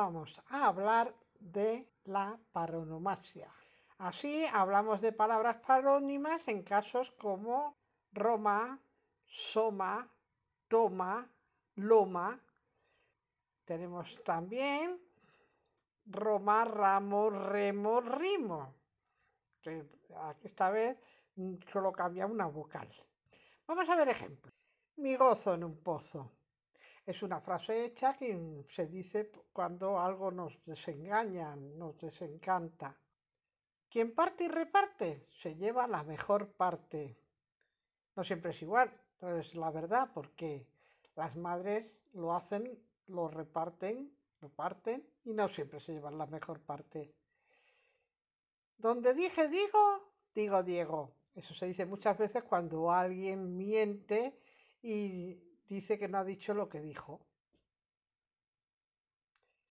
vamos a hablar de la paronomasia. Así hablamos de palabras parónimas en casos como Roma, Soma, Toma, Loma. Tenemos también Roma, Ramo, Remo, Rimo. Esta vez solo cambia una vocal. Vamos a ver ejemplos. Mi gozo en un pozo. Es una frase hecha que se dice cuando algo nos desengaña, nos desencanta. Quien parte y reparte se lleva la mejor parte. No siempre es igual, pero es la verdad, porque las madres lo hacen, lo reparten, lo parten, y no siempre se llevan la mejor parte. Donde dije digo, digo Diego. Eso se dice muchas veces cuando alguien miente y dice que no ha dicho lo que dijo.